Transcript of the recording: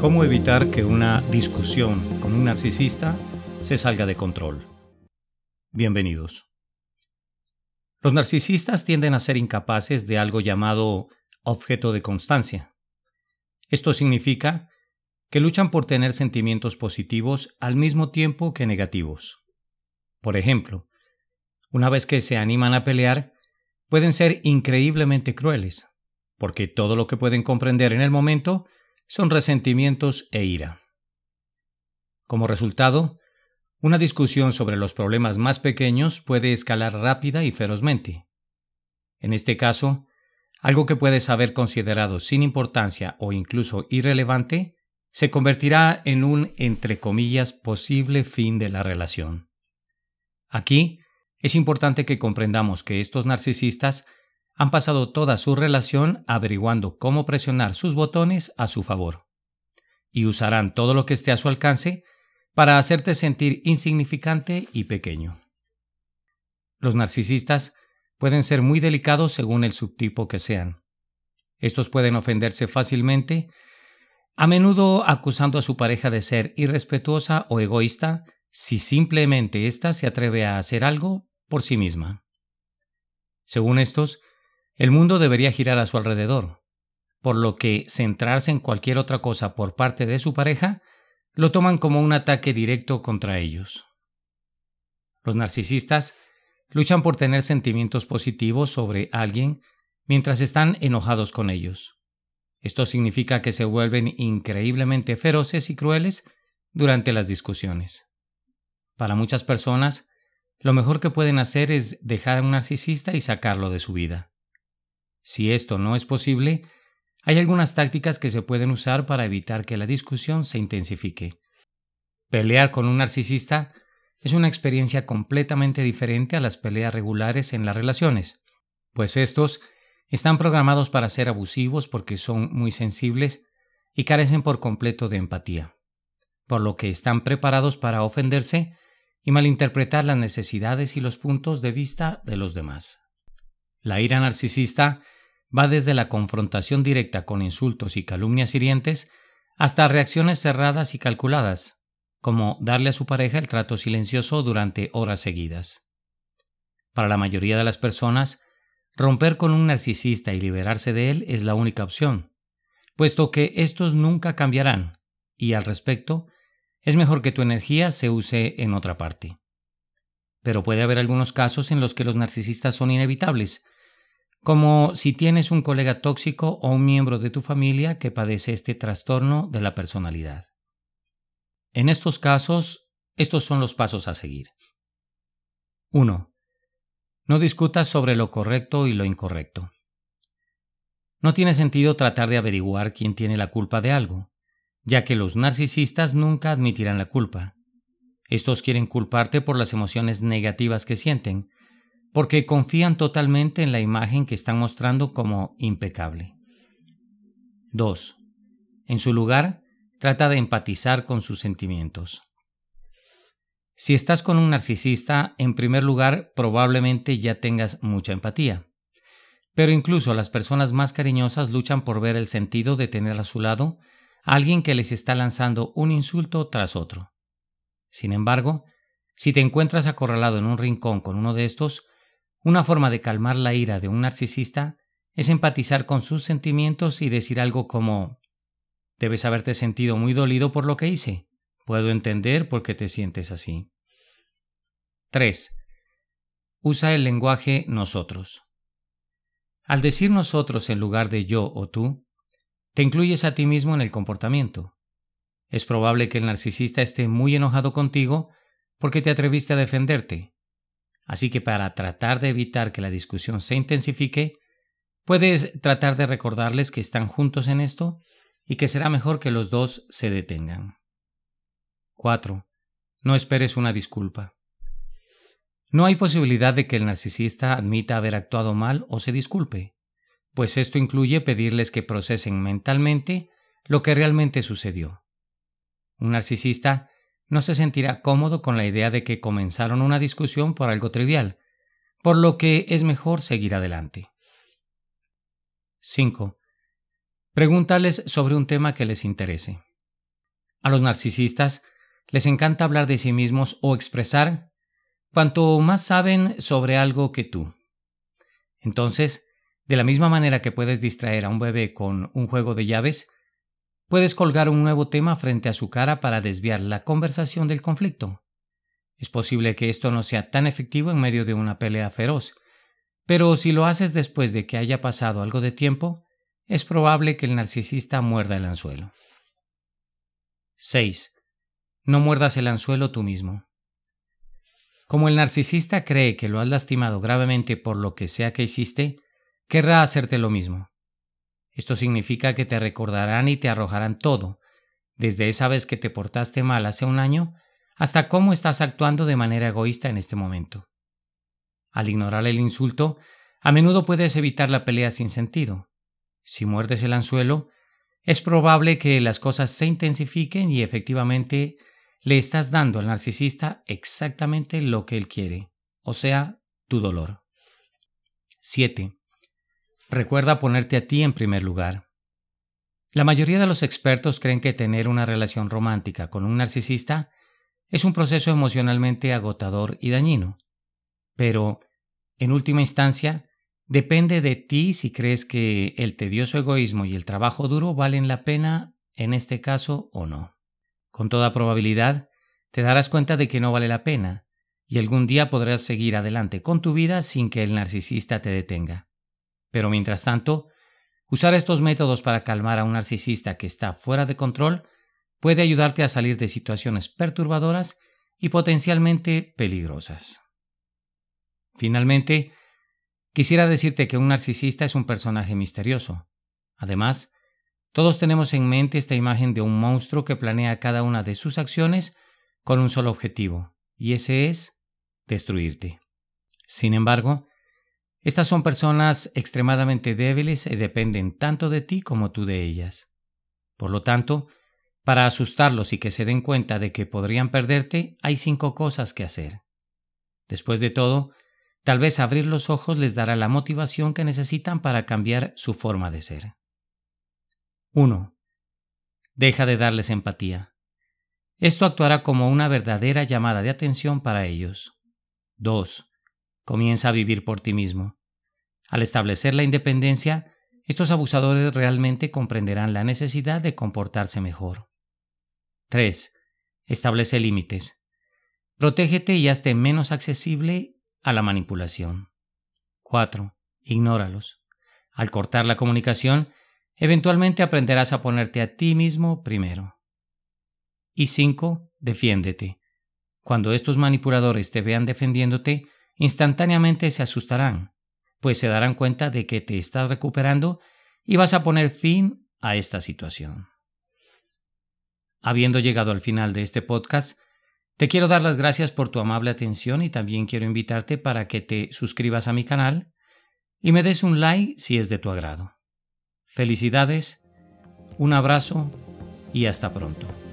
¿Cómo evitar que una discusión con un narcisista se salga de control? Bienvenidos. Los narcisistas tienden a ser incapaces de algo llamado objeto de constancia. Esto significa que luchan por tener sentimientos positivos al mismo tiempo que negativos. Por ejemplo, una vez que se animan a pelear, pueden ser increíblemente crueles, porque todo lo que pueden comprender en el momento son resentimientos e ira. Como resultado, una discusión sobre los problemas más pequeños puede escalar rápida y ferozmente. En este caso, algo que puedes haber considerado sin importancia o incluso irrelevante se convertirá en un, entre comillas, posible fin de la relación. Aquí, es importante que comprendamos que estos narcisistas han pasado toda su relación averiguando cómo presionar sus botones a su favor. Y usarán todo lo que esté a su alcance para hacerte sentir insignificante y pequeño. Los narcisistas pueden ser muy delicados según el subtipo que sean. Estos pueden ofenderse fácilmente, a menudo acusando a su pareja de ser irrespetuosa o egoísta si simplemente ésta se atreve a hacer algo por sí misma. Según estos, el mundo debería girar a su alrededor, por lo que centrarse en cualquier otra cosa por parte de su pareja lo toman como un ataque directo contra ellos. Los narcisistas luchan por tener sentimientos positivos sobre alguien mientras están enojados con ellos. Esto significa que se vuelven increíblemente feroces y crueles durante las discusiones. Para muchas personas, lo mejor que pueden hacer es dejar a un narcisista y sacarlo de su vida. Si esto no es posible, hay algunas tácticas que se pueden usar para evitar que la discusión se intensifique. Pelear con un narcisista es una experiencia completamente diferente a las peleas regulares en las relaciones, pues estos están programados para ser abusivos porque son muy sensibles y carecen por completo de empatía, por lo que están preparados para ofenderse y malinterpretar las necesidades y los puntos de vista de los demás. La ira narcisista va desde la confrontación directa con insultos y calumnias hirientes hasta reacciones cerradas y calculadas, como darle a su pareja el trato silencioso durante horas seguidas. Para la mayoría de las personas, romper con un narcisista y liberarse de él es la única opción, puesto que estos nunca cambiarán, y al respecto, es mejor que tu energía se use en otra parte. Pero puede haber algunos casos en los que los narcisistas son inevitables, como si tienes un colega tóxico o un miembro de tu familia que padece este trastorno de la personalidad. En estos casos, estos son los pasos a seguir. 1. No discutas sobre lo correcto y lo incorrecto. No tiene sentido tratar de averiguar quién tiene la culpa de algo, ya que los narcisistas nunca admitirán la culpa. Estos quieren culparte por las emociones negativas que sienten, porque confían totalmente en la imagen que están mostrando como impecable. 2. En su lugar, trata de empatizar con sus sentimientos. Si estás con un narcisista, en primer lugar, probablemente ya tengas mucha empatía. Pero incluso las personas más cariñosas luchan por ver el sentido de tener a su lado a alguien que les está lanzando un insulto tras otro. Sin embargo, si te encuentras acorralado en un rincón con uno de estos, una forma de calmar la ira de un narcisista es empatizar con sus sentimientos y decir algo como Debes haberte sentido muy dolido por lo que hice. Puedo entender por qué te sientes así. 3. Usa el lenguaje nosotros. Al decir nosotros en lugar de yo o tú, te incluyes a ti mismo en el comportamiento. Es probable que el narcisista esté muy enojado contigo porque te atreviste a defenderte, Así que para tratar de evitar que la discusión se intensifique, puedes tratar de recordarles que están juntos en esto y que será mejor que los dos se detengan. 4. No esperes una disculpa. No hay posibilidad de que el narcisista admita haber actuado mal o se disculpe, pues esto incluye pedirles que procesen mentalmente lo que realmente sucedió. Un narcisista no se sentirá cómodo con la idea de que comenzaron una discusión por algo trivial, por lo que es mejor seguir adelante. 5. Pregúntales sobre un tema que les interese. A los narcisistas les encanta hablar de sí mismos o expresar cuanto más saben sobre algo que tú. Entonces, de la misma manera que puedes distraer a un bebé con un juego de llaves, Puedes colgar un nuevo tema frente a su cara para desviar la conversación del conflicto. Es posible que esto no sea tan efectivo en medio de una pelea feroz, pero si lo haces después de que haya pasado algo de tiempo, es probable que el narcisista muerda el anzuelo. 6. No muerdas el anzuelo tú mismo. Como el narcisista cree que lo has lastimado gravemente por lo que sea que hiciste, querrá hacerte lo mismo. Esto significa que te recordarán y te arrojarán todo, desde esa vez que te portaste mal hace un año hasta cómo estás actuando de manera egoísta en este momento. Al ignorar el insulto, a menudo puedes evitar la pelea sin sentido. Si muerdes el anzuelo, es probable que las cosas se intensifiquen y efectivamente le estás dando al narcisista exactamente lo que él quiere, o sea, tu dolor. 7. Recuerda ponerte a ti en primer lugar. La mayoría de los expertos creen que tener una relación romántica con un narcisista es un proceso emocionalmente agotador y dañino. Pero, en última instancia, depende de ti si crees que el tedioso egoísmo y el trabajo duro valen la pena en este caso o no. Con toda probabilidad, te darás cuenta de que no vale la pena, y algún día podrás seguir adelante con tu vida sin que el narcisista te detenga. Pero mientras tanto, usar estos métodos para calmar a un narcisista que está fuera de control puede ayudarte a salir de situaciones perturbadoras y potencialmente peligrosas. Finalmente, quisiera decirte que un narcisista es un personaje misterioso. Además, todos tenemos en mente esta imagen de un monstruo que planea cada una de sus acciones con un solo objetivo, y ese es destruirte. Sin embargo, estas son personas extremadamente débiles y dependen tanto de ti como tú de ellas. Por lo tanto, para asustarlos y que se den cuenta de que podrían perderte, hay cinco cosas que hacer. Después de todo, tal vez abrir los ojos les dará la motivación que necesitan para cambiar su forma de ser. 1. Deja de darles empatía. Esto actuará como una verdadera llamada de atención para ellos. 2. Comienza a vivir por ti mismo. Al establecer la independencia, estos abusadores realmente comprenderán la necesidad de comportarse mejor. 3. Establece límites. Protégete y hazte menos accesible a la manipulación. 4. Ignóralos. Al cortar la comunicación, eventualmente aprenderás a ponerte a ti mismo primero. Y 5. Defiéndete. Cuando estos manipuladores te vean defendiéndote, instantáneamente se asustarán pues se darán cuenta de que te estás recuperando y vas a poner fin a esta situación. Habiendo llegado al final de este podcast, te quiero dar las gracias por tu amable atención y también quiero invitarte para que te suscribas a mi canal y me des un like si es de tu agrado. Felicidades, un abrazo y hasta pronto.